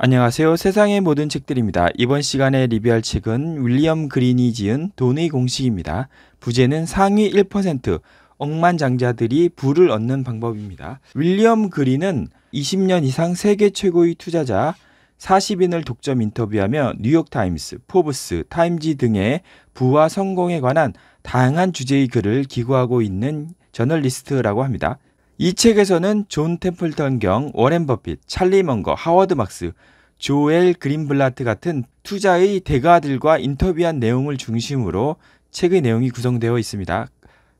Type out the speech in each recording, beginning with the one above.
안녕하세요. 세상의 모든 책들입니다. 이번 시간에 리뷰할 책은 윌리엄 그린이 지은 돈의 공식입니다. 부제는 상위 1%, 억만장자들이 부를 얻는 방법입니다. 윌리엄 그린은 20년 이상 세계 최고의 투자자 40인을 독점 인터뷰하며 뉴욕타임스, 포브스, 타임지 등의 부와 성공에 관한 다양한 주제의 글을 기고하고 있는 저널리스트라고 합니다. 이 책에서는 존 템플턴 경, 워렌 버핏, 찰리 먼거, 하워드 막스, 조엘 그린블라트 같은 투자의 대가들과 인터뷰한 내용을 중심으로 책의 내용이 구성되어 있습니다.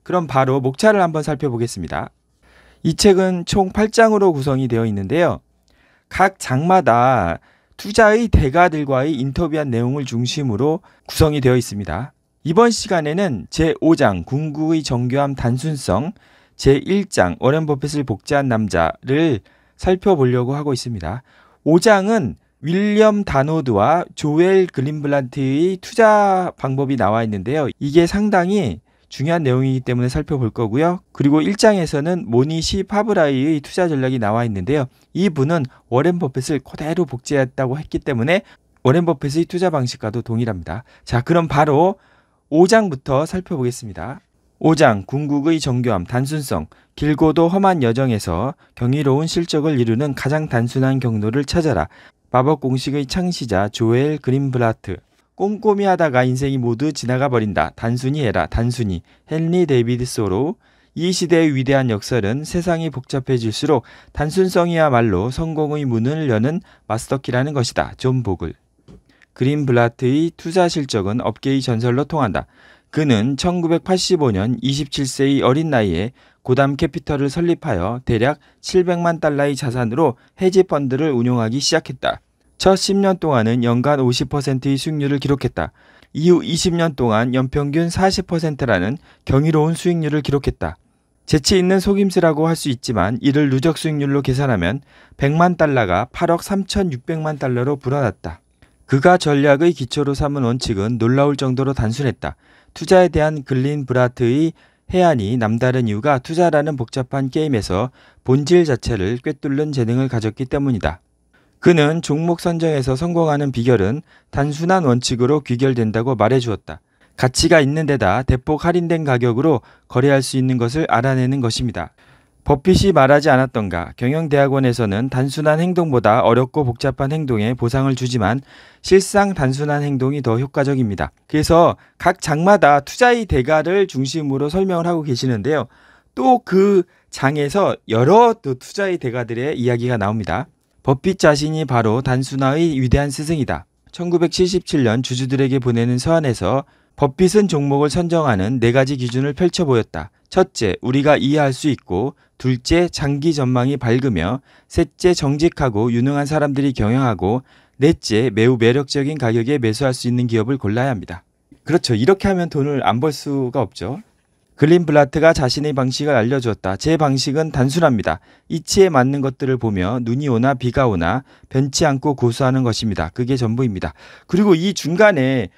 그럼 바로 목차를 한번 살펴보겠습니다. 이 책은 총 8장으로 구성이 되어 있는데요. 각 장마다 투자의 대가들과의 인터뷰한 내용을 중심으로 구성이 되어 있습니다. 이번 시간에는 제5장 궁극의 정교함 단순성, 제1장 워렌 버핏을 복제한 남자를 살펴보려고 하고 있습니다. 5장은 윌리엄 다노드와 조엘 그린블란트의 투자 방법이 나와 있는데요. 이게 상당히 중요한 내용이기 때문에 살펴볼 거고요. 그리고 1장에서는 모니시 파브라이의 투자 전략이 나와 있는데요. 이 분은 워렌 버핏을 그대로 복제했다고 했기 때문에 워렌 버핏의 투자 방식과도 동일합니다. 자, 그럼 바로 5장부터 살펴보겠습니다. 5장 궁극의 정교함 단순성 길고도 험한 여정에서 경이로운 실적을 이루는 가장 단순한 경로를 찾아라 마법 공식의 창시자 조엘 그린블라트 꼼꼼히 하다가 인생이 모두 지나가 버린다 단순히 해라 단순히 헨리 데이비드 소로 이 시대의 위대한 역설은 세상이 복잡해질수록 단순성이야말로 성공의 문을 여는 마스터키라는 것이다. 존 보글. 그린블라트의 투자 실적은 업계의 전설로 통한다. 그는 1985년 27세의 어린 나이에 고담 캐피털을 설립하여 대략 700만 달러의 자산으로 해지 펀드를 운용하기 시작했다. 첫 10년 동안은 연간 50%의 수익률을 기록했다. 이후 20년 동안 연평균 40%라는 경이로운 수익률을 기록했다. 재치 있는 속임수라고 할 수 있지만 이를 누적 수익률로 계산하면 100만 달러가 8억 3,600만 달러로 불어났다. 그가 전략의 기초로 삼은 원칙은 놀라울 정도로 단순했다. 투자에 대한 글린 브라트의 해안이 남다른 이유가 투자라는 복잡한 게임에서 본질 자체를 꿰뚫는 재능을 가졌기 때문이다. 그는 종목 선정에서 성공하는 비결은 단순한 원칙으로 귀결된다고 말해주었다. 가치가 있는 데다 대폭 할인된 가격으로 거래할 수 있는 것을 알아내는 것입니다. 버핏이 말하지 않았던가 경영대학원에서는 단순한 행동보다 어렵고 복잡한 행동에 보상을 주지만 실상 단순한 행동이 더 효과적입니다. 그래서 각 장마다 투자의 대가를 중심으로 설명을 하고 계시는데요. 또 그 장에서 여러 또 투자의 대가들의 이야기가 나옵니다. 버핏 자신이 바로 단순화의 위대한 스승이다. 1977년 주주들에게 보내는 서한에서 법빛은 종목을 선정하는 네 가지 기준을 펼쳐 보였다. 첫째, 우리가 이해할 수 있고, 둘째, 장기 전망이 밝으며, 셋째, 정직하고 유능한 사람들이 경영하고, 넷째, 매우 매력적인 가격에 매수할 수 있는 기업을 골라야 합니다. 그렇죠. 이렇게 하면 돈을 안 벌 수가 없죠. 글린블라트가 자신의 방식을 알려주었다. 제 방식은 단순합니다. 이치에 맞는 것들을 보며 눈이 오나 비가 오나 변치 않고 고수하는 것입니다. 그게 전부입니다. 그리고 이 중간에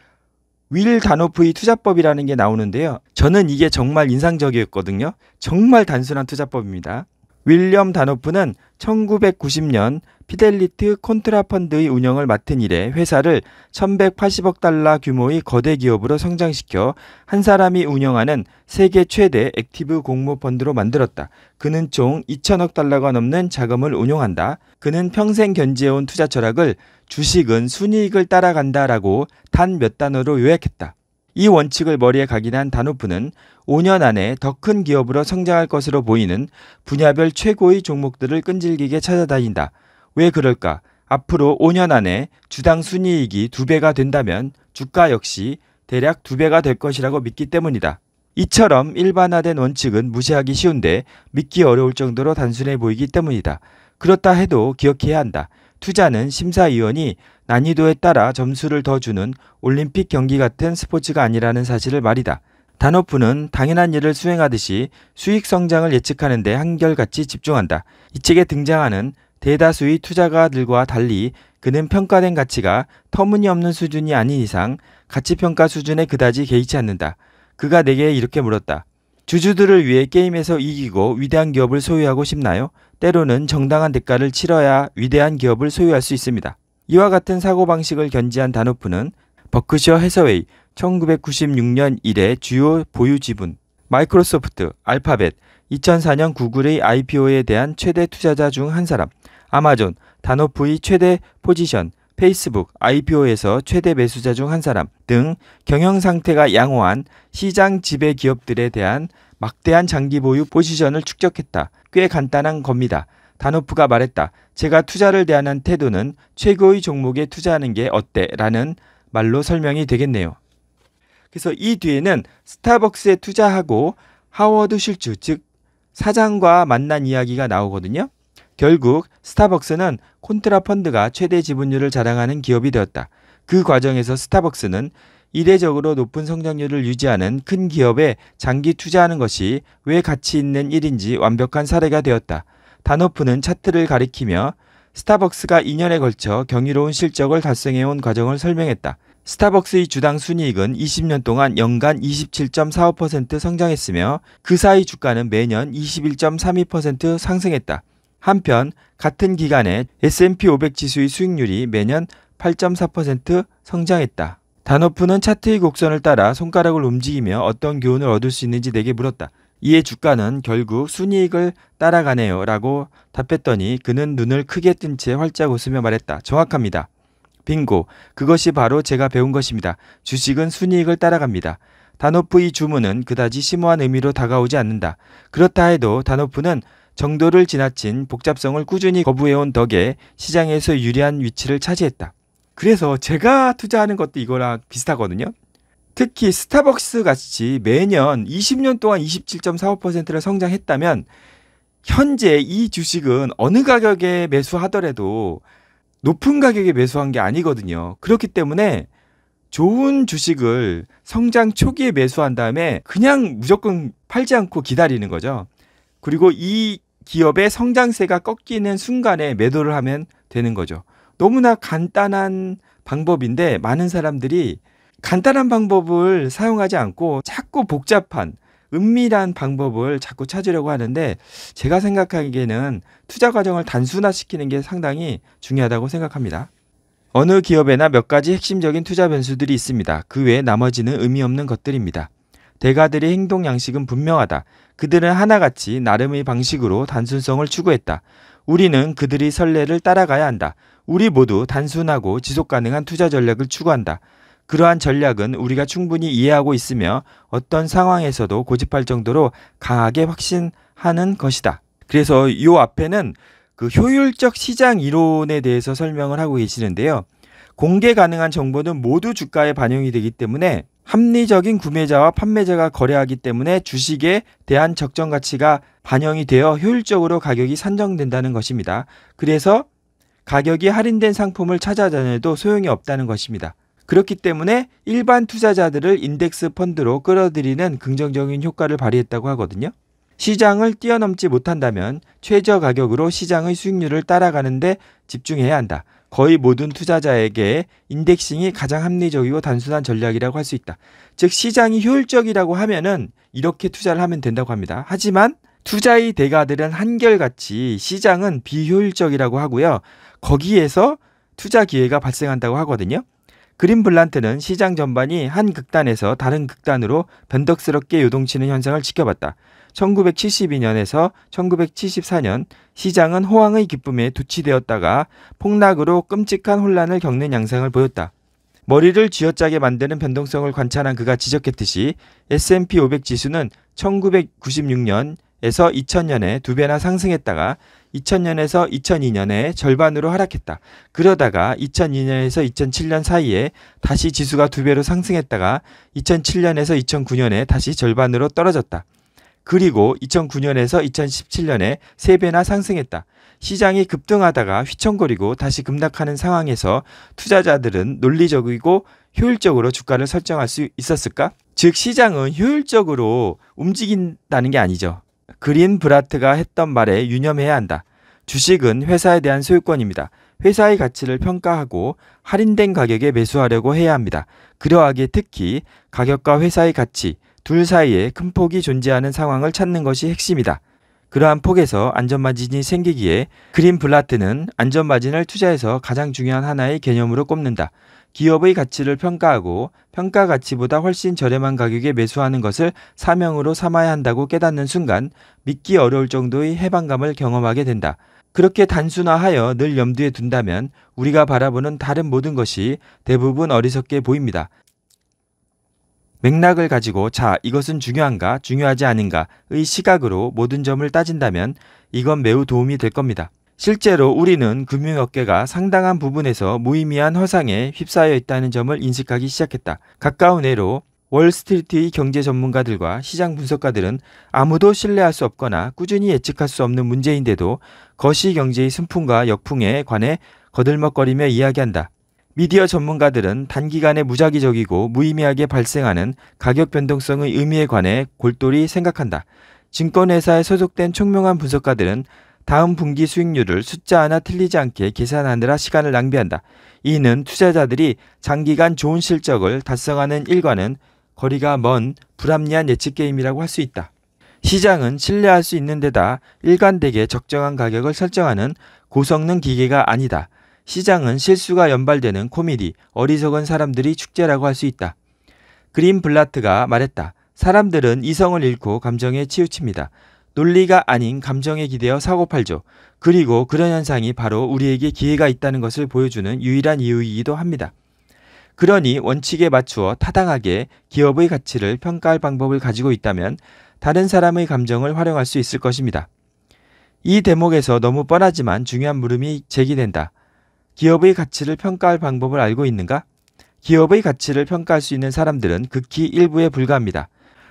윌 다노프의 투자법이라는 게 나오는데요. 저는 이게 정말 인상적이었거든요. 정말 단순한 투자법입니다. 윌리엄 다노프는 1990년 피델리트 콘트라펀드의 운영을 맡은 이래 회사를 1180억 달러 규모의 거대 기업으로 성장시켜 한 사람이 운영하는 세계 최대 액티브 공모 펀드로 만들었다. 그는 총 2천억 달러가 넘는 자금을 운용한다. 그는 평생 견지해온 투자 철학을 주식은 순이익을 따라간다라고 단 몇 단어로 요약했다. 이 원칙을 머리에 각인한 다노프는 5년 안에 더 큰 기업으로 성장할 것으로 보이는 분야별 최고의 종목들을 끈질기게 찾아다닌다. 왜 그럴까? 앞으로 5년 안에 주당 순이익이 2배가 된다면 주가 역시 대략 2배가 될 것이라고 믿기 때문이다. 이처럼 일반화된 원칙은 무시하기 쉬운데 믿기 어려울 정도로 단순해 보이기 때문이다. 그렇다 해도 기억해야 한다. 투자는 심사위원이 난이도에 따라 점수를 더 주는 올림픽 경기 같은 스포츠가 아니라는 사실을 말이다. 단오프는 당연한 일을 수행하듯이 수익 성장을 예측하는 데 한결같이 집중한다. 이 책에 등장하는 대다수의 투자가들과 달리 그는 평가된 가치가 터무니없는 수준이 아닌 이상 가치평가 수준에 그다지 개의치 않는다. 그가 내게 이렇게 물었다. 주주들을 위해 게임에서 이기고 위대한 기업을 소유하고 싶나요? 때로는 정당한 대가를 치러야 위대한 기업을 소유할 수 있습니다. 이와 같은 사고방식을 견지한 다노프는 버크셔 해서웨이 1996년 이래 주요 보유 지분, 마이크로소프트, 알파벳, 2004년 구글의 IPO에 대한 최대 투자자 중 한 사람, 아마존, 다노프의 최대 포지션, 페이스북, IPO에서 최대 매수자 중 한 사람 등 경영 상태가 양호한 시장 지배 기업들에 대한 막대한 장기 보유 포지션을 축적했다. 꽤 간단한 겁니다. 다노프가 말했다. 제가 투자를 대하는 태도는 최고의 종목에 투자하는 게 어때? 라는 말로 설명이 되겠네요. 그래서 이 뒤에는 스타벅스에 투자하고 하워드 실주, 즉 사장과 만난 이야기가 나오거든요. 결국 스타벅스는 콘트라 펀드가 최대 지분율을 자랑하는 기업이 되었다. 그 과정에서 스타벅스는 이례적으로 높은 성장률을 유지하는 큰 기업에 장기 투자하는 것이 왜 가치 있는 일인지 완벽한 사례가 되었다. 단오프는 차트를 가리키며 스타벅스가 2년에 걸쳐 경이로운 실적을 달성해온 과정을 설명했다. 스타벅스의 주당 순이익은 20년 동안 연간 27.45% 성장했으며 그 사이 주가는 매년 21.32% 상승했다. 한편 같은 기간에 S&P 500 지수의 수익률이 매년 8.4% 성장했다. 단호프는 차트의 곡선을 따라 손가락을 움직이며 어떤 교훈을 얻을 수 있는지 내게 물었다. 이에 주가는 결국 순이익을 따라가네요 라고 답했더니 그는 눈을 크게 뜬 채 활짝 웃으며 말했다. 정확합니다. 빙고. 그것이 바로 제가 배운 것입니다. 주식은 순이익을 따라갑니다. 단오프의 주문은 그다지 심오한 의미로 다가오지 않는다. 그렇다 해도 단오프는 정도를 지나친 복잡성을 꾸준히 거부해온 덕에 시장에서 유리한 위치를 차지했다. 그래서 제가 투자하는 것도 이거랑 비슷하거든요. 특히 스타벅스 같이 매년 20년 동안 27.45%를 성장했다면 현재 이 주식은 어느 가격에 매수하더라도 높은 가격에 매수한 게 아니거든요. 그렇기 때문에 좋은 주식을 성장 초기에 매수한 다음에 그냥 무조건 팔지 않고 기다리는 거죠. 그리고 이 기업의 성장세가 꺾이는 순간에 매도를 하면 되는 거죠. 너무나 간단한 방법인데 많은 사람들이 간단한 방법을 사용하지 않고 자꾸 복잡한 은밀한 방법을 자꾸 찾으려고 하는데 제가 생각하기에는 투자 과정을 단순화시키는 게 상당히 중요하다고 생각합니다. 어느 기업에나 몇 가지 핵심적인 투자 변수들이 있습니다. 그 외에 나머지는 의미 없는 것들입니다. 대가들의 행동 양식은 분명하다. 그들은 하나같이 나름의 방식으로 단순성을 추구했다. 우리는 그들이 선례를 따라가야 한다. 우리 모두 단순하고 지속 가능한 투자 전략을 추구한다. 그러한 전략은 우리가 충분히 이해하고 있으며 어떤 상황에서도 고집할 정도로 강하게 확신하는 것이다. 그래서 이 앞에는 그 효율적 시장 이론에 대해서 설명을 하고 계시는데요. 공개 가능한 정보는 모두 주가에 반영이 되기 때문에 합리적인 구매자와 판매자가 거래하기 때문에 주식에 대한 적정 가치가 반영이 되어 효율적으로 가격이 산정된다는 것입니다. 그래서 가격이 할인된 상품을 찾아다녀도 소용이 없다는 것입니다. 그렇기 때문에 일반 투자자들을 인덱스 펀드로 끌어들이는 긍정적인 효과를 발휘했다고 하거든요. 시장을 뛰어넘지 못한다면 최저 가격으로 시장의 수익률을 따라가는데 집중해야 한다. 거의 모든 투자자에게 인덱싱이 가장 합리적이고 단순한 전략이라고 할 수 있다. 즉 시장이 효율적이라고 하면은 이렇게 투자를 하면 된다고 합니다. 하지만 투자의 대가들은 한결같이 시장은 비효율적이라고 하고요. 거기에서 투자 기회가 발생한다고 하거든요. 그린블란트는 시장 전반이 한 극단에서 다른 극단으로 변덕스럽게 요동치는 현상을 지켜봤다. 1972년에서 1974년 시장은 호황의 기쁨에 도취되었다가 폭락으로 끔찍한 혼란을 겪는 양상을 보였다. 머리를 쥐어짜게 만드는 변동성을 관찰한 그가 지적했듯이 S&P 500 지수는 1996년에서 2000년에 두 배나 상승했다가 2000년에서 2002년에 절반으로 하락했다. 그러다가 2002년에서 2007년 사이에 다시 지수가 두 배로 상승했다가 2007년에서 2009년에 다시 절반으로 떨어졌다. 그리고 2009년에서 2017년에 세배나 상승했다. 시장이 급등하다가 휘청거리고 다시 급락하는 상황에서 투자자들은 논리적이고 효율적으로 주가를 설정할 수 있었을까? 즉, 시장은 효율적으로 움직인다는 게 아니죠. 그린 브라트가 했던 말에 유념해야 한다. 주식은 회사에 대한 소유권입니다. 회사의 가치를 평가하고 할인된 가격에 매수하려고 해야 합니다. 그러하기에 특히 가격과 회사의 가치 둘 사이에 큰 폭이 존재하는 상황을 찾는 것이 핵심이다. 그러한 폭에서 안전마진이 생기기에 그린 블라트는 안전마진을 투자해서 가장 중요한 하나의 개념으로 꼽는다. 기업의 가치를 평가하고 평가 가치보다 훨씬 저렴한 가격에 매수하는 것을 사명으로 삼아야 한다고 깨닫는 순간 믿기 어려울 정도의 해방감을 경험하게 된다. 그렇게 단순화하여 늘 염두에 둔다면 우리가 바라보는 다른 모든 것이 대부분 어리석게 보입니다. 맥락을 가지고 자, 이것은 중요한가, 중요하지 않은가의 시각으로 모든 점을 따진다면 이건 매우 도움이 될 겁니다. 실제로 우리는 금융업계가 상당한 부분에서 무의미한 허상에 휩싸여 있다는 점을 인식하기 시작했다. 가까운 해로 월스트리트의 경제 전문가들과 시장 분석가들은 아무도 신뢰할 수 없거나 꾸준히 예측할 수 없는 문제인데도 거시 경제의 순풍과 역풍에 관해 거들먹거리며 이야기한다. 미디어 전문가들은 단기간에 무작위적이고 무의미하게 발생하는 가격 변동성의 의미에 관해 골똘히 생각한다. 증권회사에 소속된 총명한 분석가들은 다음 분기 수익률을 숫자 하나 틀리지 않게 계산하느라 시간을 낭비한다. 이는 투자자들이 장기간 좋은 실적을 달성하는 일과는 거리가 먼 불합리한 예측 게임이라고 할 수 있다. 시장은 신뢰할 수 있는 데다 일관되게 적정한 가격을 설정하는 고성능 기계가 아니다. 시장은 실수가 연발되는 코미디, 어리석은 사람들이 축제라고 할 수 있다. 그린 블라트가 말했다. 사람들은 이성을 잃고 감정에 치우칩니다. 논리가 아닌 감정에 기대어 사고팔죠. 그리고 그런 현상이 바로 우리에게 기회가 있다는 것을 보여주는 유일한 이유이기도 합니다. 그러니 원칙에 맞추어 타당하게 기업의 가치를 평가할 방법을 가지고 있다면 다른 사람의 감정을 활용할 수 있을 것입니다. 이 대목에서 너무 뻔하지만 중요한 물음이 제기된다. 기업의 가치를 평가할 방법을 알고 있는가? 기업의 가치를 평가할 수 있는 사람들은 극히 일부에 불과합니다.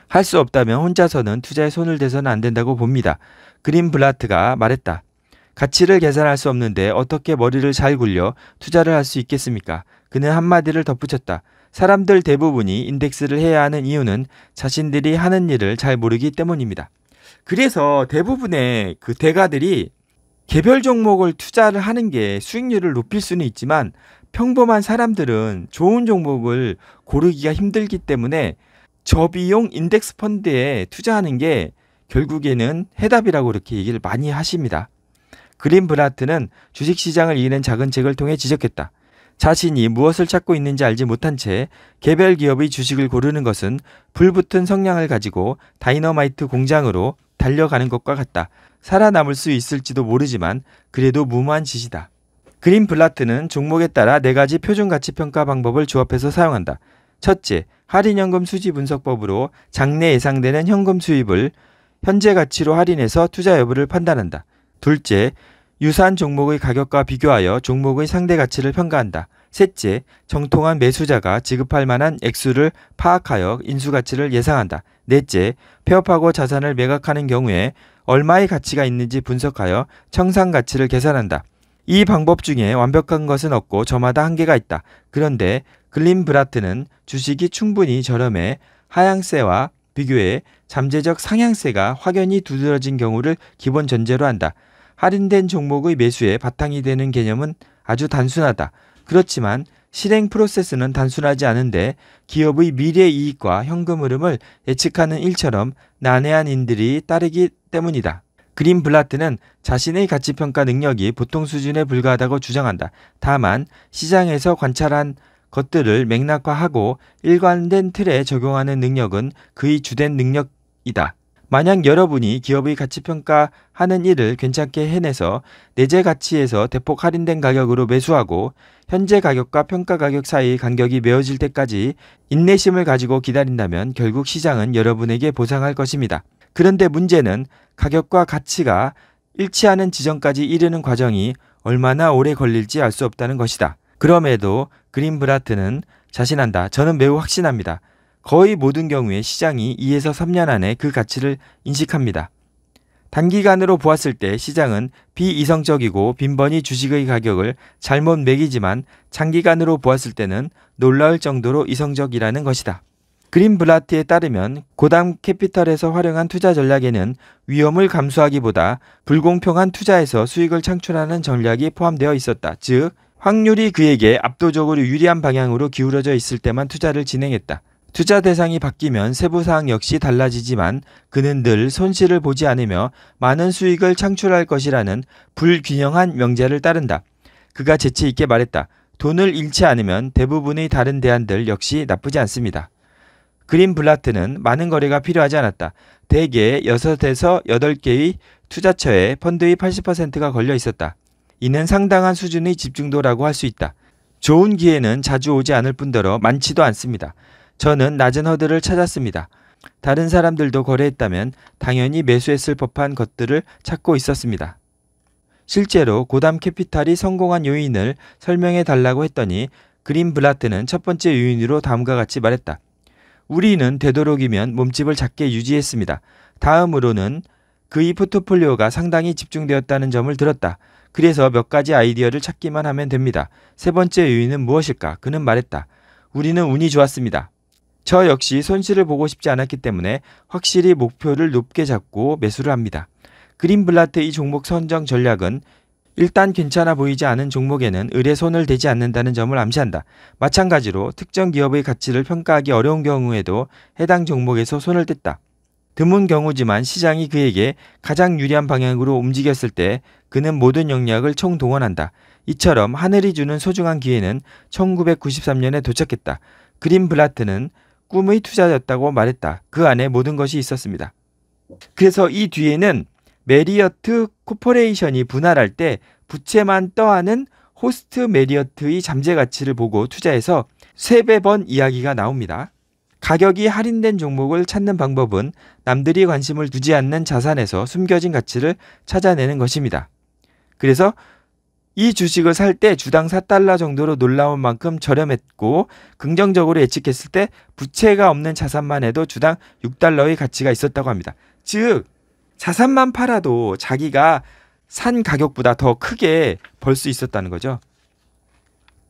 할수 없다면 혼자서는 투자에 손을 대서는 안 된다고 봅니다. 그린블라트가 말했다. 가치를 계산할 수 없는데 어떻게 머리를 잘 굴려 투자를 할 수 있겠습니까? 그는 한마디를 덧붙였다. 사람들 대부분이 인덱스를 해야 하는 이유는 자신들이 하는 일을 잘 모르기 때문입니다. 그래서 대부분의 그 대가들이 개별 종목을 투자를 하는 게 수익률을 높일 수는 있지만 평범한 사람들은 좋은 종목을 고르기가 힘들기 때문에 저비용 인덱스 펀드에 투자하는 게 결국에는 해답이라고 이렇게 얘기를 많이 하십니다. 그린 브라트는 주식시장을 이기는 작은 책을 통해 지적했다. 자신이 무엇을 찾고 있는지 알지 못한 채 개별 기업의 주식을 고르는 것은 불붙은 성량을 가지고 다이너마이트 공장으로 달려가는 것과 같다. 살아남을 수 있을지도 모르지만 그래도 무모한 짓이다. 그린 블라트는 종목에 따라 네 가지 표준 가치 평가 방법을 조합해서 사용한다. 첫째, 할인연금 수지 분석법으로 장래 예상되는 현금 수입을 현재 가치로 할인해서 투자 여부를 판단한다. 둘째, 유사한 종목의 가격과 비교하여 종목의 상대 가치를 평가한다. 셋째, 정통한 매수자가 지급할 만한 액수를 파악하여 인수 가치를 예상한다. 넷째, 폐업하고 자산을 매각하는 경우에 얼마의 가치가 있는지 분석하여 청산 가치를 계산한다. 이 방법 중에 완벽한 것은 없고 저마다 한계가 있다. 그런데 글린브라트는 주식이 충분히 저렴해 하향세와 비교해 잠재적 상향세가 확연히 두드러진 경우를 기본 전제로 한다. 할인된 종목의 매수에 바탕이 되는 개념은 아주 단순하다. 그렇지만 실행 프로세스는 단순하지 않은데 기업의 미래 이익과 현금 흐름을 예측하는 일처럼 난해한 인들이 따르기 때문이다. 그린 블라트는 자신의 가치평가 능력이 보통 수준에 불과하다고 주장한다. 다만 시장에서 관찰한 것들을 맥락화하고 일관된 틀에 적용하는 능력은 그의 주된 능력이다. 만약 여러분이 기업의 가치평가하는 일을 괜찮게 해내서 내재 가치에서 대폭 할인된 가격으로 매수하고 현재 가격과 평가 가격 사이의 간격이 메워질 때까지 인내심을 가지고 기다린다면 결국 시장은 여러분에게 보상할 것입니다. 그런데 문제는 가격과 가치가 일치하는 지점까지 이르는 과정이 얼마나 오래 걸릴지 알 수 없다는 것이다. 그럼에도 그린브라트는 자신한다. 저는 매우 확신합니다. 거의 모든 경우에 시장이 2에서 3년 안에 그 가치를 인식합니다. 단기간으로 보았을 때 시장은 비이성적이고 빈번히 주식의 가격을 잘못 매기지만 장기간으로 보았을 때는 놀라울 정도로 이성적이라는 것이다. 그린블라트에 따르면 고담 캐피털에서 활용한 투자 전략에는 위험을 감수하기보다 불공평한 투자에서 수익을 창출하는 전략이 포함되어 있었다. 즉, 확률이 그에게 압도적으로 유리한 방향으로 기울어져 있을 때만 투자를 진행했다. 투자 대상이 바뀌면 세부 사항 역시 달라지지만 그는 늘 손실을 보지 않으며 많은 수익을 창출할 것이라는 불균형한 명제를 따른다. 그가 재치 있게 말했다. 돈을 잃지 않으면 대부분의 다른 대안들 역시 나쁘지 않습니다. 그린 블라트는 많은 거래가 필요하지 않았다. 대개 6에서 8개의 투자처에 펀드의 80%가 걸려 있었다. 이는 상당한 수준의 집중도라고 할 수 있다. 좋은 기회는 자주 오지 않을 뿐더러 많지도 않습니다. 저는 낮은 허들을 찾았습니다. 다른 사람들도 거래했다면 당연히 매수했을 법한 것들을 찾고 있었습니다. 실제로 고담 캐피탈이 성공한 요인을 설명해 달라고 했더니 그린 블라트는 첫 번째 요인으로 다음과 같이 말했다. 우리는 되도록이면 몸집을 작게 유지했습니다. 다음으로는 그의 포트폴리오가 상당히 집중되었다는 점을 들었다. 그래서 몇 가지 아이디어를 찾기만 하면 됩니다. 세 번째 요인은 무엇일까? 그는 말했다. 우리는 운이 좋았습니다. 저 역시 손실을 보고 싶지 않았기 때문에 확실히 목표를 높게 잡고 매수를 합니다. 그린블라트의 종목 선정 전략은 일단 괜찮아 보이지 않은 종목에는 의뢰 손을 대지 않는다는 점을 암시한다. 마찬가지로 특정 기업의 가치를 평가하기 어려운 경우에도 해당 종목에서 손을 뗐다. 드문 경우지만 시장이 그에게 가장 유리한 방향으로 움직였을 때 그는 모든 영역을 총동원한다. 이처럼 하늘이 주는 소중한 기회는 1993년에 도착했다. 그린 블라트는 꿈의 투자였다고 말했다. 그 안에 모든 것이 있었습니다. 그래서 이 뒤에는 메리어트 코퍼레이션이 분할할 때 부채만 떠안은 호스트 메리어트의 잠재 가치를 보고 투자해서 세 배 번 이야기가 나옵니다. 가격이 할인된 종목을 찾는 방법은 남들이 관심을 두지 않는 자산에서 숨겨진 가치를 찾아내는 것입니다. 그래서 이 주식을 살 때 주당 4달러 정도로 놀라운 만큼 저렴했고 긍정적으로 예측했을 때 부채가 없는 자산만 해도 주당 6달러의 가치가 있었다고 합니다. 즉 자산만 팔아도 자기가 산 가격보다 더 크게 벌 수 있었다는 거죠.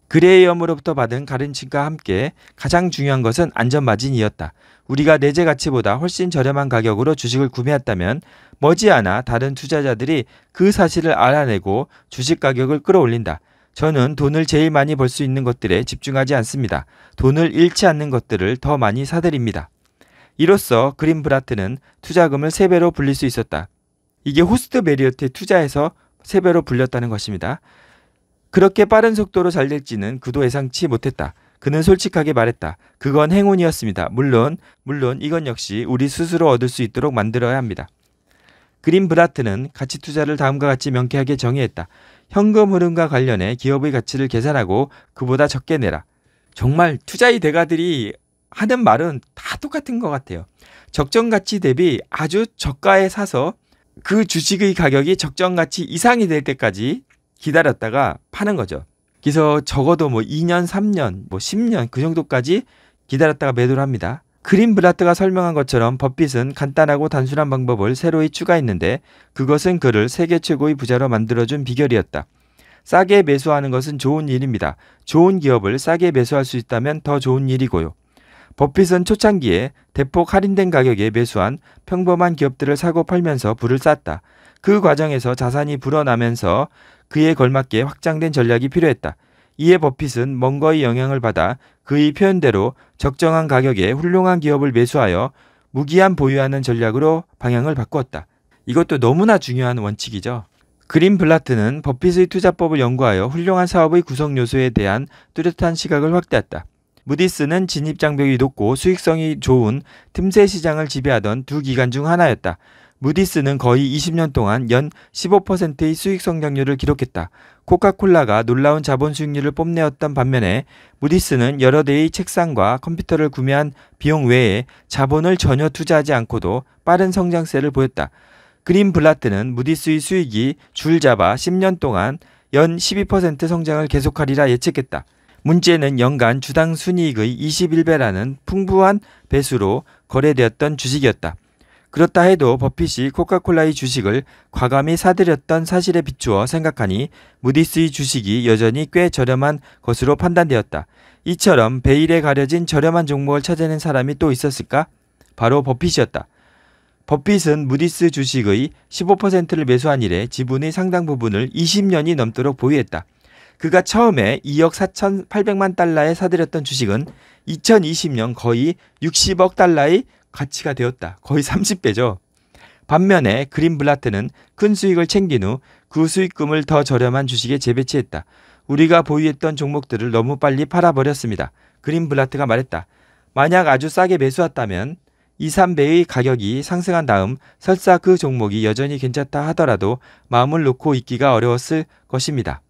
그레이엄으로부터 받은 가르침과 함께 가장 중요한 것은 안전 마진이었다. 우리가 내재 가치보다 훨씬 저렴한 가격으로 주식을 구매했다면 머지않아 다른 투자자들이 그 사실을 알아내고 주식 가격을 끌어올린다. 저는 돈을 제일 많이 벌 수 있는 것들에 집중하지 않습니다. 돈을 잃지 않는 것들을 더 많이 사들입니다. 이로써 그린브라트는 투자금을 3배로 불릴 수 있었다. 이게 호스트 메리어트에 투자해서 3배로 불렸다는 것입니다. 그렇게 빠른 속도로 잘 될지는 그도 예상치 못했다. 그는 솔직하게 말했다. 그건 행운이었습니다. 물론, 물론 이건 역시 우리 스스로 얻을 수 있도록 만들어야 합니다. 그린브라트는 가치 투자를 다음과 같이 명쾌하게 정의했다. 현금 흐름과 관련해 기업의 가치를 계산하고 그보다 적게 내라. 정말 투자의 대가들이 하는 말은 다 똑같은 것 같아요. 적정 가치 대비 아주 저가에 사서 그 주식의 가격이 적정 가치 이상이 될 때까지 기다렸다가 파는 거죠. 그래서 적어도 뭐 2년, 3년, 뭐 10년 그 정도까지 기다렸다가 매도를 합니다. 그린블라트가 설명한 것처럼 버핏은 간단하고 단순한 방법을 새로이 추가했는데 그것은 그를 세계 최고의 부자로 만들어준 비결이었다. 싸게 매수하는 것은 좋은 일입니다. 좋은 기업을 싸게 매수할 수 있다면 더 좋은 일이고요. 버핏은 초창기에 대폭 할인된 가격에 매수한 평범한 기업들을 사고 팔면서 불을 쌌다. 그 과정에서 자산이 불어나면서 그에 걸맞게 확장된 전략이 필요했다. 이에 버핏은 먼거의 영향을 받아 그의 표현대로 적정한 가격에 훌륭한 기업을 매수하여 무기한 보유하는 전략으로 방향을 바꾸었다. 이것도 너무나 중요한 원칙이죠. 그린 블라트는 버핏의 투자법을 연구하여 훌륭한 사업의 구성 요소에 대한 뚜렷한 시각을 확대했다. 무디스는 진입 장벽이 높고 수익성이 좋은 틈새 시장을 지배하던 두 기관 중 하나였다. 무디스는 거의 20년 동안 연 15%의 수익 성장률을 기록했다. 코카콜라가 놀라운 자본 수익률을 뽐내었던 반면에 무디스는 여러 대의 책상과 컴퓨터를 구매한 비용 외에 자본을 전혀 투자하지 않고도 빠른 성장세를 보였다. 그린블라트는 무디스의 수익이 줄 잡아 10년 동안 연 12% 성장을 계속하리라 예측했다. 문제는 연간 주당 순이익의 21배라는 풍부한 배수로 거래되었던 주식이었다. 그렇다 해도 버핏이 코카콜라의 주식을 과감히 사들였던 사실에 비추어 생각하니 무디스의 주식이 여전히 꽤 저렴한 것으로 판단되었다. 이처럼 베일에 가려진 저렴한 종목을 찾아낸 사람이 또 있었을까? 바로 버핏이었다. 버핏은 무디스 주식의 15%를 매수한 이래 지분의 상당 부분을 20년이 넘도록 보유했다. 그가 처음에 2억 4,800만 달러에 사들였던 주식은 2020년 거의 60억 달러의 가치가 되었다. 거의 30배죠. 반면에 그린블라트는 큰 수익을 챙긴 후 그 수익금을 더 저렴한 주식에 재배치했다. 우리가 보유했던 종목들을 너무 빨리 팔아버렸습니다. 그린블라트가 말했다. 만약 아주 싸게 매수했다면 2, 3배의 가격이 상승한 다음 설사 그 종목이 여전히 괜찮다 하더라도 마음을 놓고 있기가 어려웠을 것입니다.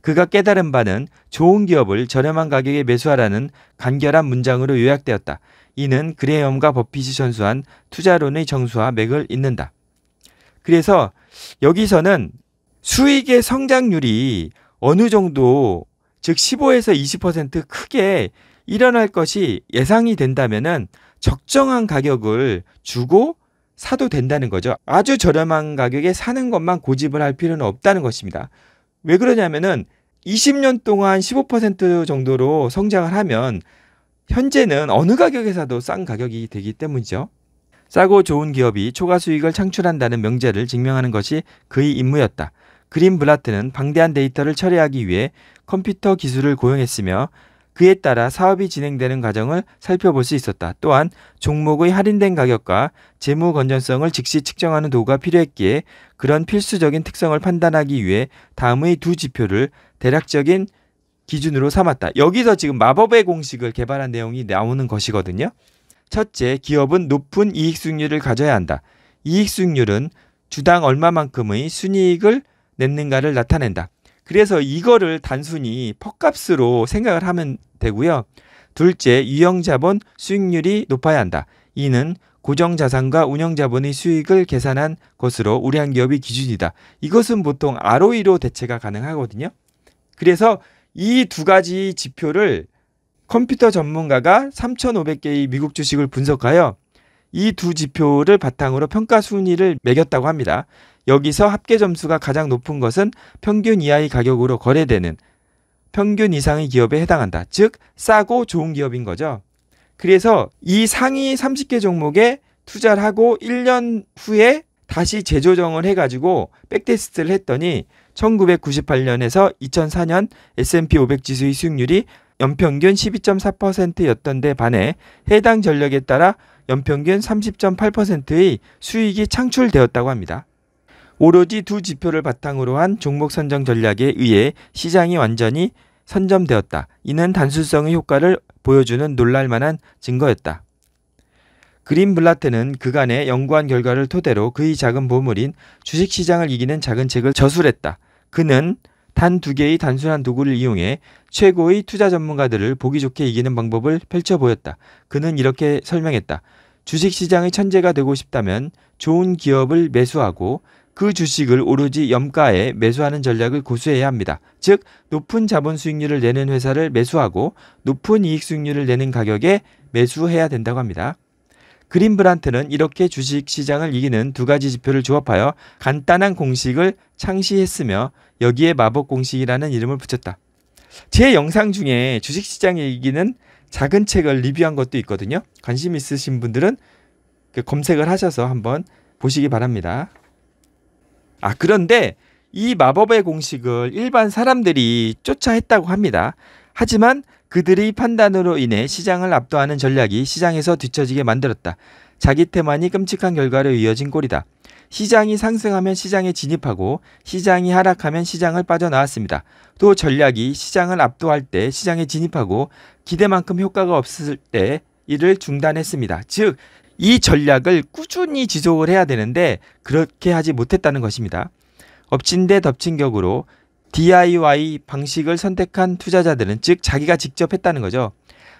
그가 깨달은 바는 좋은 기업을 저렴한 가격에 매수하라는 간결한 문장으로 요약되었다. 이는 그레엄과 버핏이 선수한 투자론의 정수와 맥을 잇는다. 그래서 여기서는 수익의 성장률이 어느 정도 즉 15에서 20% 크게 일어날 것이 예상이 된다면은 적정한 가격을 주고 사도 된다는 거죠. 아주 저렴한 가격에 사는 것만 고집을 할 필요는 없다는 것입니다. 왜 그러냐면은 20년 동안 15% 정도로 성장을 하면 현재는 어느 가격에서도 싼 가격이 되기 때문이죠. 싸고 좋은 기업이 초과 수익을 창출한다는 명제를 증명하는 것이 그의 임무였다. 그린 블라트는 방대한 데이터를 처리하기 위해 컴퓨터 기술을 고용했으며 그에 따라 사업이 진행되는 과정을 살펴볼 수 있었다. 또한 종목의 할인된 가격과 재무 건전성을 즉시 측정하는 도구가 필요했기에 그런 필수적인 특성을 판단하기 위해 다음의 두 지표를 대략적인 기준으로 삼았다. 여기서 지금 마법의 공식을 개발한 내용이 나오는 것이거든요. 첫째, 기업은 높은 이익 수익률을 가져야 한다. 이익 수익률은 주당 얼마만큼의 순이익을 냈는가를 나타낸다. 그래서 이거를 단순히 퍼값으로 생각을 하면 되고요. 둘째, 유형 자본 수익률이 높아야 한다. 이는 고정 자산과 운영 자본의 수익을 계산한 것으로 우량기업이 기준이다. 이것은 보통 ROE로 대체가 가능하거든요. 그래서 이두 가지 지표를 컴퓨터 전문가가 3,500개의 미국 주식을 분석하여 이 두 지표를 바탕으로 평가 순위를 매겼다고 합니다. 여기서 합계 점수가 가장 높은 것은 평균 이하의 가격으로 거래되는 평균 이상의 기업에 해당한다. 즉, 싸고 좋은 기업인 거죠. 그래서 이 상위 30개 종목에 투자를 하고 1년 후에 다시 재조정을 해가지고 백테스트를 했더니 1998년에서 2004년 S&P 500 지수의 수익률이 연평균 12.4%였던데 반해 해당 전략에 따라 연평균 30.8%의 수익이 창출되었다고 합니다. 오로지 두 지표를 바탕으로 한 종목 선정 전략에 의해 시장이 완전히 선점되었다. 이는 단순성의 효과를 보여주는 놀랄만한 증거였다. 그린블라트는 그간의 연구한 결과를 토대로 그의 작은 보물인 주식시장을 이기는 작은 책을 저술했다. 그는 단 두 개의 단순한 도구를 이용해 최고의 투자 전문가들을 보기 좋게 이기는 방법을 펼쳐 보였다. 그는 이렇게 설명했다. 주식시장의 천재가 되고 싶다면 좋은 기업을 매수하고 그 주식을 오로지 염가에 매수하는 전략을 고수해야 합니다. 즉, 높은 자본 수익률을 내는 회사를 매수하고 높은 이익 수익률을 내는 가격에 매수해야 된다고 합니다. 그린브란트는 이렇게 주식시장을 이기는 두 가지 지표를 조합하여 간단한 공식을 창시했으며 여기에 마법 공식이라는 이름을 붙였다. 제 영상 중에 주식시장을 이기는 작은 책을 리뷰한 것도 있거든요. 관심 있으신 분들은 그 검색을 하셔서 한번 보시기 바랍니다. 아 그런데 이 마법의 공식을 일반 사람들이 쫓아 했다고 합니다. 하지만 그들의 판단으로 인해 시장을 압도하는 전략이 시장에서 뒤처지게 만들었다. 자기 태만이 끔찍한 결과로 이어진 꼴이다. 시장이 상승하면 시장에 진입하고 시장이 하락하면 시장을 빠져나왔습니다. 또 전략이 시장을 압도할 때 시장에 진입하고 기대만큼 효과가 없을 때 이를 중단했습니다. 즉, 이 전략을 꾸준히 지속을 해야 되는데 그렇게 하지 못했다는 것입니다. 엎친 데 덮친 격으로 DIY 방식을 선택한 투자자들은 즉 자기가 직접 했다는 거죠.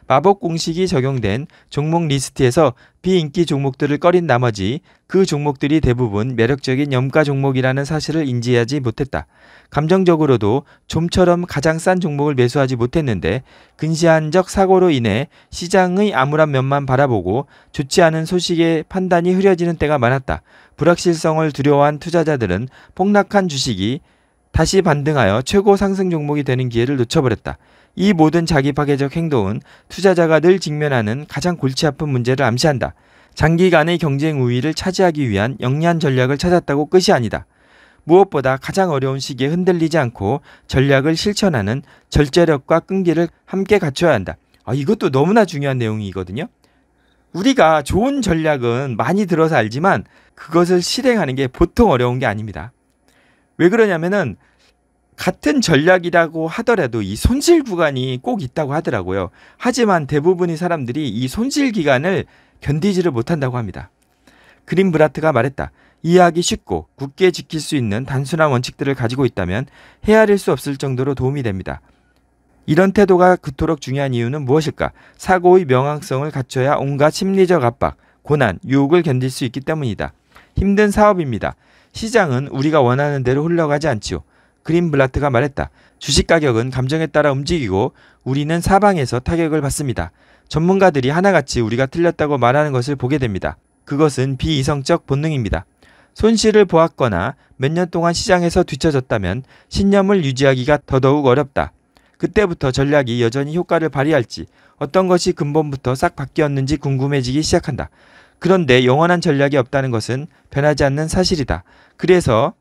마법 공식이 적용된 종목 리스트에서 비인기 종목들을 꺼린 나머지 그 종목들이 대부분 매력적인 염가 종목이라는 사실을 인지하지 못했다. 감정적으로도 좀처럼 가장 싼 종목을 매수하지 못했는데 근시안적 사고로 인해 시장의 암울한 면만 바라보고 좋지 않은 소식에 판단이 흐려지는 때가 많았다. 불확실성을 두려워한 투자자들은 폭락한 주식이 다시 반등하여 최고 상승 종목이 되는 기회를 놓쳐버렸다. 이 모든 자기 파괴적 행동은 투자자가 늘 직면하는 가장 골치 아픈 문제를 암시한다. 장기간의 경쟁 우위를 차지하기 위한 영리한 전략을 찾았다고 끝이 아니다. 무엇보다 가장 어려운 시기에 흔들리지 않고 전략을 실천하는 절제력과 끈기를 함께 갖춰야 한다. 아, 이것도 너무나 중요한 내용이거든요. 우리가 좋은 전략은 많이 들어서 알지만 그것을 실행하는 게 보통 어려운 게 아닙니다. 왜 그러냐면은 같은 전략이라고 하더라도 이 손실 구간이 꼭 있다고 하더라고요. 하지만 대부분의 사람들이 이 손실 기간을 견디지를 못한다고 합니다. 그린브라트가 말했다. 이해하기 쉽고 굳게 지킬 수 있는 단순한 원칙들을 가지고 있다면 헤아릴 수 없을 정도로 도움이 됩니다. 이런 태도가 그토록 중요한 이유는 무엇일까? 사고의 명확성을 갖춰야 온갖 심리적 압박, 고난, 유혹을 견딜 수 있기 때문이다. 힘든 사업입니다. 시장은 우리가 원하는 대로 흘러가지 않지요. 그린블라트가 말했다. 주식 가격은 감정에 따라 움직이고 우리는 사방에서 타격을 받습니다. 전문가들이 하나같이 우리가 틀렸다고 말하는 것을 보게 됩니다. 그것은 비이성적 본능입니다. 손실을 보았거나 몇 년 동안 시장에서 뒤처졌다면 신념을 유지하기가 더더욱 어렵다. 그때부터 전략이 여전히 효과를 발휘할지 어떤 것이 근본부터 싹 바뀌었는지 궁금해지기 시작한다. 그런데 영원한 전략이 없다는 것은 변하지 않는 사실이다. 그래서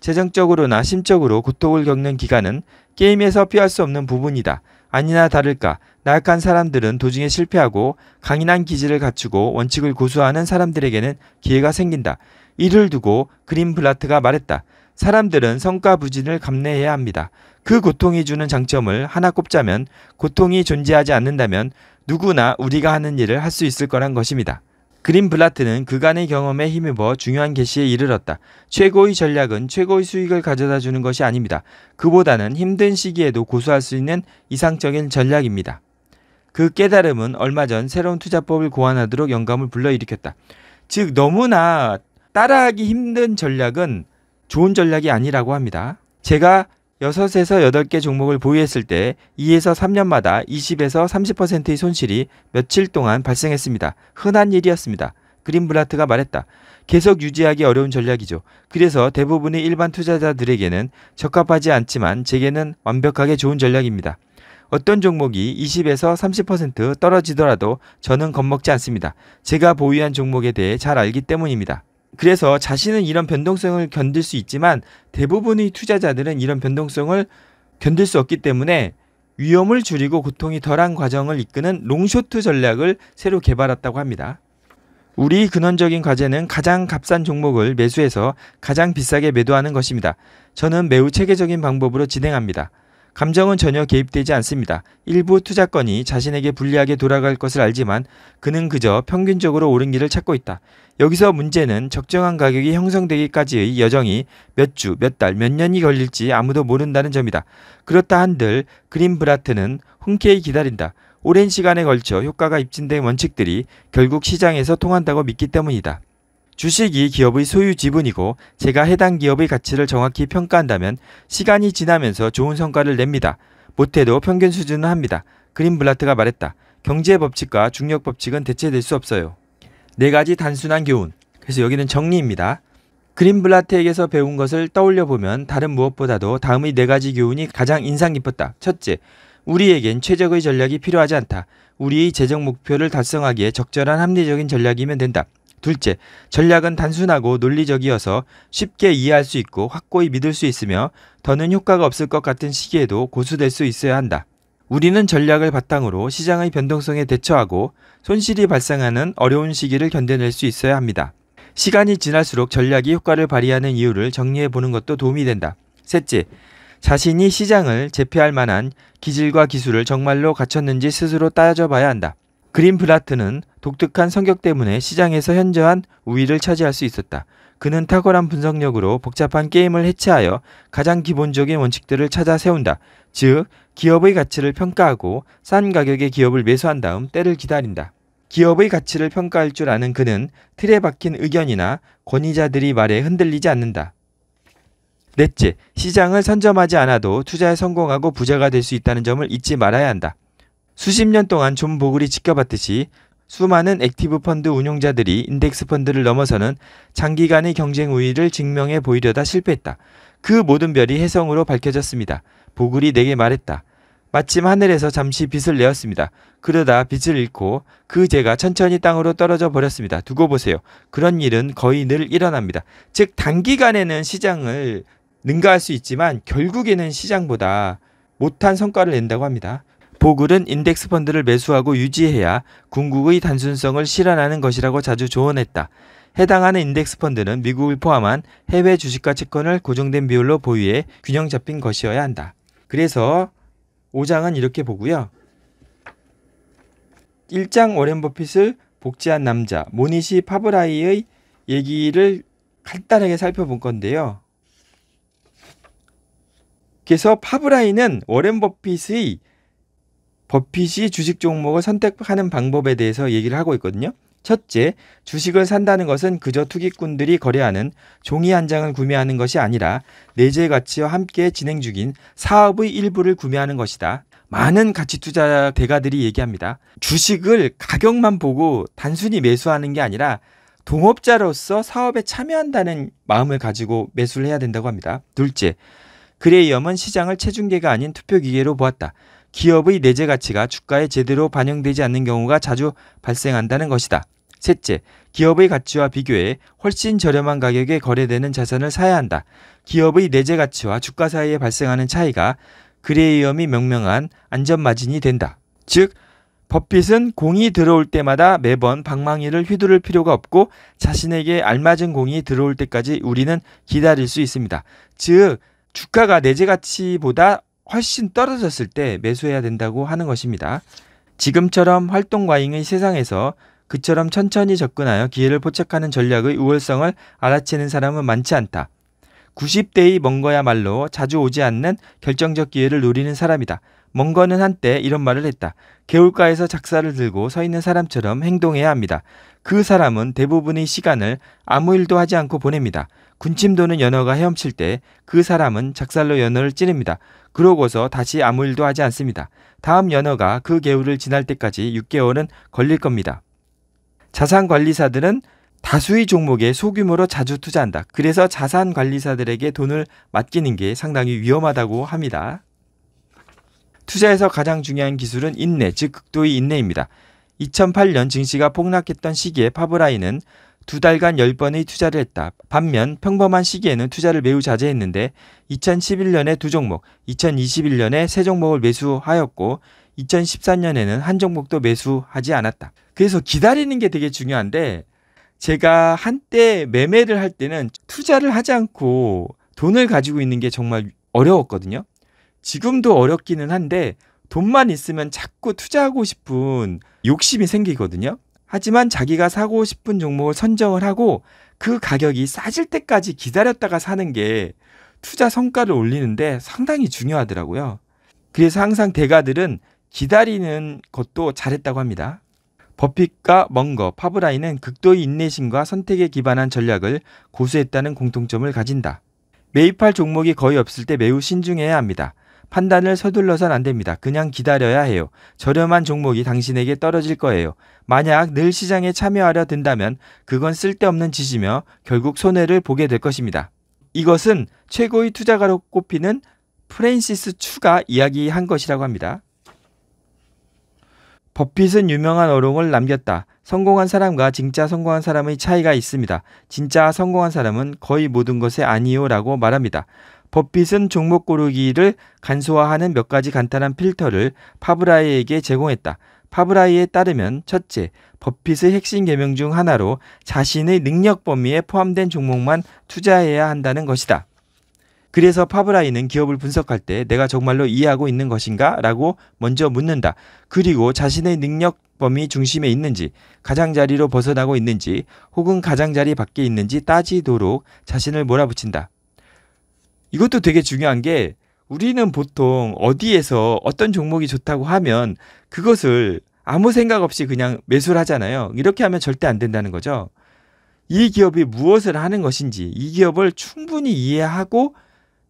재정적으로나 심적으로 고통을 겪는 기간은 게임에서 피할 수 없는 부분이다. 아니나 다를까 나약한 사람들은 도중에 실패하고 강인한 기질을 갖추고 원칙을 고수하는 사람들에게는 기회가 생긴다. 이를 두고 그린블라트가 말했다. 사람들은 성과 부진을 감내해야 합니다. 그 고통이 주는 장점을 하나 꼽자면 고통이 존재하지 않는다면 누구나 우리가 하는 일을 할 수 있을 거란 것입니다. 그린블라트는 그간의 경험에 힘입어 중요한 개시에 이르렀다. 최고의 전략은 최고의 수익을 가져다 주는 것이 아닙니다. 그보다는 힘든 시기에도 고수할 수 있는 이상적인 전략입니다. 그 깨달음은 얼마 전 새로운 투자법을 고안하도록 영감을 불러일으켰다. 즉, 너무나 따라하기 힘든 전략은 좋은 전략이 아니라고 합니다. 제가 6에서 8개 종목을 보유했을 때 2에서 3년마다 20에서 30%의 손실이 며칠 동안 발생했습니다. 흔한 일이었습니다. 그린블라트가 말했다. 계속 유지하기 어려운 전략이죠. 그래서 대부분의 일반 투자자들에게는 적합하지 않지만 제게는 완벽하게 좋은 전략입니다. 어떤 종목이 20에서 30% 떨어지더라도 저는 겁먹지 않습니다. 제가 보유한 종목에 대해 잘 알기 때문입니다. 그래서 자신은 이런 변동성을 견딜 수 있지만 대부분의 투자자들은 이런 변동성을 견딜 수 없기 때문에 위험을 줄이고 고통이 덜한 과정을 이끄는 롱쇼트 전략을 새로 개발했다고 합니다. 우리 근원적인 과제는 가장 값싼 종목을 매수해서 가장 비싸게 매도하는 것입니다. 저는 매우 체계적인 방법으로 진행합니다. 감정은 전혀 개입되지 않습니다. 일부 투자권이 자신에게 불리하게 돌아갈 것을 알지만 그는 그저 평균적으로 오른 길을 찾고 있다. 여기서 문제는 적정한 가격이 형성되기까지의 여정이 몇 주, 몇 달, 몇 년이 걸릴지 아무도 모른다는 점이다. 그렇다 한들 그린브라트는 흔쾌히 기다린다. 오랜 시간에 걸쳐 효과가 입증된 원칙들이 결국 시장에서 통한다고 믿기 때문이다. 주식이 기업의 소유 지분이고 제가 해당 기업의 가치를 정확히 평가한다면 시간이 지나면서 좋은 성과를 냅니다. 못해도 평균 수준은 합니다. 그린블라트가 말했다. 경제 법칙과 중력 법칙은 대체될 수 없어요. 네 가지 단순한 교훈. 그래서 여기는 정리입니다. 그린블라트에게서 배운 것을 떠올려 보면 다른 무엇보다도 다음의 네 가지 교훈이 가장 인상 깊었다. 첫째, 우리에겐 최적의 전략이 필요하지 않다. 우리의 재정 목표를 달성하기에 적절한 합리적인 전략이면 된다. 둘째, 전략은 단순하고 논리적이어서 쉽게 이해할 수 있고 확고히 믿을 수 있으며 더는 효과가 없을 것 같은 시기에도 고수될 수 있어야 한다. 우리는 전략을 바탕으로 시장의 변동성에 대처하고 손실이 발생하는 어려운 시기를 견뎌낼 수 있어야 합니다. 시간이 지날수록 전략이 효과를 발휘하는 이유를 정리해 보는 것도 도움이 된다. 셋째, 자신이 시장을 제패할 만한 기질과 기술을 정말로 갖췄는지 스스로 따져봐야 한다. 그린 브라트는 독특한 성격 때문에 시장에서 현저한 우위를 차지할 수 있었다. 그는 탁월한 분석력으로 복잡한 게임을 해체하여 가장 기본적인 원칙들을 찾아 세운다. 즉, 기업의 가치를 평가하고 싼 가격에 기업을 매수한 다음 때를 기다린다. 기업의 가치를 평가할 줄 아는 그는 틀에 박힌 의견이나 권위자들이 말에 흔들리지 않는다. 넷째, 시장을 선점하지 않아도 투자에 성공하고 부자가 될 수 있다는 점을 잊지 말아야 한다. 수십 년 동안 존 보글이 지켜봤듯이 수많은 액티브 펀드 운용자들이 인덱스 펀드를 넘어서는 장기간의 경쟁 우위를 증명해 보이려다 실패했다. 그 모든 별이 혜성으로 밝혀졌습니다. 보글이 내게 말했다. 마침 하늘에서 잠시 빛을 내었습니다. 그러다 빛을 잃고 그 재가 천천히 땅으로 떨어져 버렸습니다. 두고 보세요. 그런 일은 거의 늘 일어납니다. 즉 단기간에는 시장을 능가할 수 있지만 결국에는 시장보다 못한 성과를 낸다고 합니다. 보글은 인덱스 펀드를 매수하고 유지해야 궁극의 단순성을 실현하는 것이라고 자주 조언했다. 해당하는 인덱스 펀드는 미국을 포함한 해외 주식과 채권을 고정된 비율로 보유해 균형 잡힌 것이어야 한다. 그래서 5장은 이렇게 보고요. 1장 워렌 버핏을 복지한 남자 모니시 파브라이의 얘기를 간단하게 살펴본 건데요. 그래서 파브라이는 워렌 버핏의 버핏이 주식 종목을 선택하는 방법에 대해서 얘기를 하고 있거든요. 첫째, 주식을 산다는 것은 그저 투기꾼들이 거래하는 종이 한 장을 구매하는 것이 아니라 내재 가치와 함께 진행 중인 사업의 일부를 구매하는 것이다. 많은 가치 투자 대가들이 얘기합니다. 주식을 가격만 보고 단순히 매수하는 게 아니라 동업자로서 사업에 참여한다는 마음을 가지고 매수를 해야 된다고 합니다. 둘째, 그레이엄은 시장을 체중계가 아닌 투표기계로 보았다. 기업의 내재 가치가 주가에 제대로 반영되지 않는 경우가 자주 발생한다는 것이다. 셋째, 기업의 가치와 비교해 훨씬 저렴한 가격에 거래되는 자산을 사야 한다. 기업의 내재 가치와 주가 사이에 발생하는 차이가 그레이엄이 명명한 안전마진이 된다. 즉, 버핏은 공이 들어올 때마다 매번 방망이를 휘두를 필요가 없고 자신에게 알맞은 공이 들어올 때까지 우리는 기다릴 수 있습니다. 즉, 주가가 내재 가치보다 훨씬 떨어졌을 때 매수해야 된다고 하는 것입니다. 지금처럼 활동 과잉의 세상에서 그처럼 천천히 접근하여 기회를 포착하는 전략의 우월성을 알아채는 사람은 많지 않다. 90대의 먼거야말로 자주 오지 않는 결정적 기회를 노리는 사람이다. 먼거는 한때 이런 말을 했다. 개울가에서 작사를 들고 서 있는 사람처럼 행동해야 합니다. 그 사람은 대부분의 시간을 아무 일도 하지 않고 보냅니다. 군침 도는 연어가 헤엄칠 때 그 사람은 작살로 연어를 찌릅니다. 그러고서 다시 아무 일도 하지 않습니다. 다음 연어가 그 개울을 지날 때까지 6개월은 걸릴 겁니다. 자산 관리사들은 다수의 종목에 소규모로 자주 투자한다. 그래서 자산 관리사들에게 돈을 맡기는 게 상당히 위험하다고 합니다. 투자에서 가장 중요한 기술은 인내, 즉 극도의 인내입니다. 2008년 증시가 폭락했던 시기에 파브라인은 두 달간 10번의 투자를 했다. 반면 평범한 시기에는 투자를 매우 자제했는데 2011년에 두 종목, 2021년에 세 종목을 매수하였고 2013년에는 한 종목도 매수하지 않았다. 그래서 기다리는 게 되게 중요한데 제가 한때 매매를 할 때는 투자를 하지 않고 돈을 가지고 있는 게 정말 어려웠거든요. 지금도 어렵기는 한데 돈만 있으면 자꾸 투자하고 싶은 욕심이 생기거든요. 하지만 자기가 사고 싶은 종목을 선정을 하고 그 가격이 싸질 때까지 기다렸다가 사는 게 투자 성과를 올리는데 상당히 중요하더라고요. 그래서 항상 대가들은 기다리는 것도 잘했다고 합니다. 버핏과 멍거, 파브라인은 극도의 인내심과 선택에 기반한 전략을 고수했다는 공통점을 가진다. 매입할 종목이 거의 없을 때 매우 신중해야 합니다. 판단을 서둘러선 안 됩니다. 그냥 기다려야 해요. 저렴한 종목이 당신에게 떨어질 거예요. 만약 늘 시장에 참여하려 든다면 그건 쓸데없는 짓이며 결국 손해를 보게 될 것입니다. 이것은 최고의 투자가로 꼽히는 프랜시스 추가 이야기한 것이라고 합니다. 버핏은 유명한 어록을 남겼다. 성공한 사람과 진짜 성공한 사람의 차이가 있습니다. 진짜 성공한 사람은 거의 모든 것에 아니요라고 말합니다. 버핏은 종목 고르기를 간소화하는 몇 가지 간단한 필터를 파브라이에게 제공했다. 파브라이에 따르면 첫째, 버핏의 핵심 개명 중 하나로 자신의 능력 범위에 포함된 종목만 투자해야 한다는 것이다. 그래서 파브라이는 기업을 분석할 때 내가 정말로 이해하고 있는 것인가? 라고 먼저 묻는다. 그리고 자신의 능력 범위 중심에 있는지, 가장자리로 벗어나고 있는지, 혹은 가장자리 밖에 있는지 따지도록 자신을 몰아붙인다. 이것도 되게 중요한 게 우리는 보통 어디에서 어떤 종목이 좋다고 하면 그것을 아무 생각 없이 그냥 매수를 하잖아요. 이렇게 하면 절대 안 된다는 거죠. 이 기업이 무엇을 하는 것인지 이 기업을 충분히 이해하고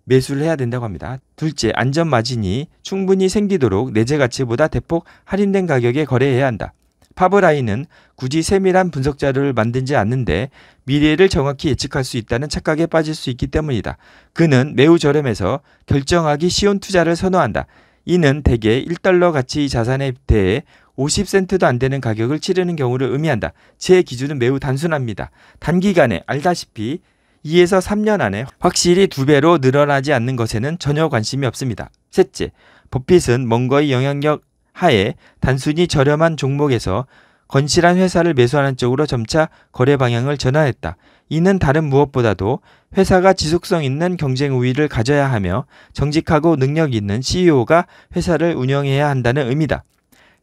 매수를 해야 된다고 합니다. 둘째, 안전 마진이 충분히 생기도록 내재 가치보다 대폭 할인된 가격에 거래해야 한다. 파브라인은 굳이 세밀한 분석 자료를 만든지 않는데 미래를 정확히 예측할 수 있다는 착각에 빠질 수 있기 때문이다. 그는 매우 저렴해서 결정하기 쉬운 투자를 선호한다. 이는 대개 1달러 가치 자산에 대해 50센트도 안 되는 가격을 치르는 경우를 의미한다. 제 기준은 매우 단순합니다. 단기간에 알다시피 2에서 3년 안에 확실히 2배로 늘어나지 않는 것에는 전혀 관심이 없습니다. 셋째, 버핏은 뭔가의 영향력 하에 단순히 저렴한 종목에서 건실한 회사를 매수하는 쪽으로 점차 거래 방향을 전환했다. 이는 다른 무엇보다도 회사가 지속성 있는 경쟁 우위를 가져야 하며 정직하고 능력 있는 CEO가 회사를 운영해야 한다는 의미다.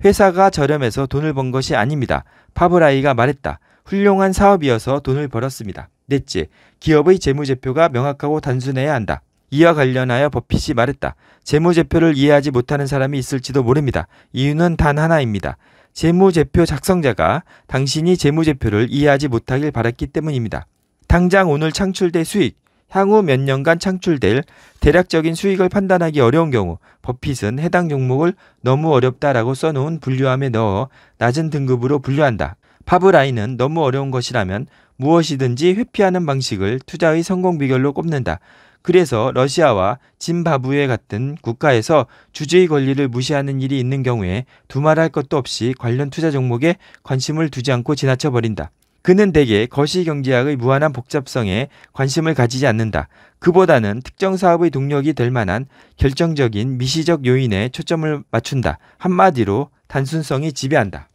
회사가 저렴해서 돈을 번 것이 아닙니다. 파브라이가 말했다. 훌륭한 사업이어서 돈을 벌었습니다. 넷째, 기업의 재무제표가 명확하고 단순해야 한다. 이와 관련하여 버핏이 말했다. 재무제표를 이해하지 못하는 사람이 있을지도 모릅니다. 이유는 단 하나입니다. 재무제표 작성자가 당신이 재무제표를 이해하지 못하길 바랐기 때문입니다. 당장 오늘 창출될 수익, 향후 몇 년간 창출될 대략적인 수익을 판단하기 어려운 경우 버핏은 해당 종목을 너무 어렵다라고 써놓은 분류함에 넣어 낮은 등급으로 분류한다. 파브라인은 너무 어려운 것이라면 무엇이든지 회피하는 방식을 투자의 성공 비결로 꼽는다. 그래서 러시아와 짐바브웨 같은 국가에서 주주의 권리를 무시하는 일이 있는 경우에 두말할 것도 없이 관련 투자 종목에 관심을 두지 않고 지나쳐 버린다. 그는 대개 거시 경제학의 무한한 복잡성에 관심을 가지지 않는다. 그보다는 특정 사업의 동력이 될 만한 결정적인 미시적 요인에 초점을 맞춘다. 한마디로 단순성이 지배한다.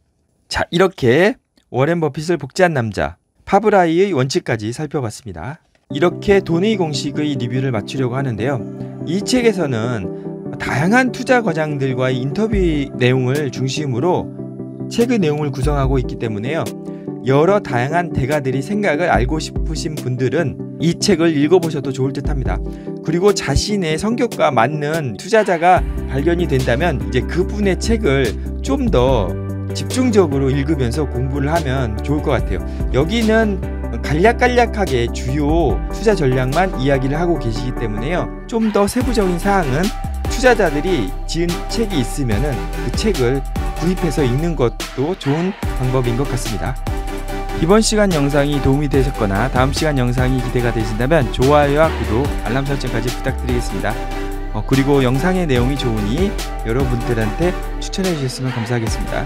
자, 이렇게 워렌 버핏을 복제한 남자, 파브라이의 원칙까지 살펴봤습니다. 이렇게 돈의 공식의 리뷰를 마치려고 하는데요. 이 책에서는 다양한 투자 과장들과의 인터뷰 내용을 중심으로 책의 내용을 구성하고 있기 때문에요. 여러 다양한 대가들이 생각을 알고 싶으신 분들은 이 책을 읽어보셔도 좋을 듯 합니다. 그리고 자신의 성격과 맞는 투자자가 발견이 된다면 이제 그분의 책을 좀 더 집중적으로 읽으면서 공부를 하면 좋을 것 같아요. 여기는 간략간략하게 주요 투자 전략만 이야기를 하고 계시기 때문에요. 좀 더 세부적인 사항은 투자자들이 지은 책이 있으면그 책을 구입해서 읽는 것도 좋은 방법인 것 같습니다. 이번 시간 영상이 도움이 되셨거나 다음 시간 영상이 기대가 되신다면 좋아요와 구독, 알람 설정까지 부탁드리겠습니다. 어, 그리고 영상의 내용이 좋으니 여러분들한테 추천해 주셨으면 감사하겠습니다.